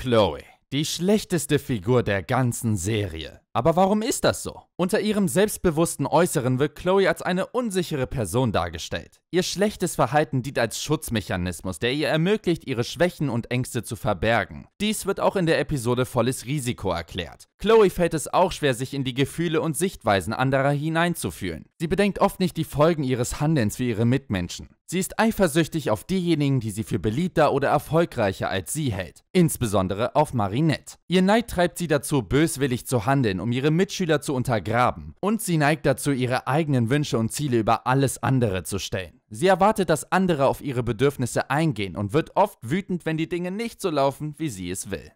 Chloe. Die schlechteste Figur der ganzen Serie. Aber warum ist das so? Unter ihrem selbstbewussten Äußeren wird Chloe als eine unsichere Person dargestellt. Ihr schlechtes Verhalten dient als Schutzmechanismus, der ihr ermöglicht, ihre Schwächen und Ängste zu verbergen. Dies wird auch in der Episode Volles Risiko erklärt. Chloe fällt es auch schwer, sich in die Gefühle und Sichtweisen anderer hineinzufühlen. Sie bedenkt oft nicht die Folgen ihres Handelns für ihre Mitmenschen. Sie ist eifersüchtig auf diejenigen, die sie für beliebter oder erfolgreicher als sie hält, insbesondere auf Marinette. Ihr Neid treibt sie dazu, böswillig zu handeln, um ihre Mitschüler zu untergraben, und sie neigt dazu, ihre eigenen Wünsche und Ziele über alles andere zu stellen. Sie erwartet, dass andere auf ihre Bedürfnisse eingehen und wird oft wütend, wenn die Dinge nicht so laufen, wie sie es will.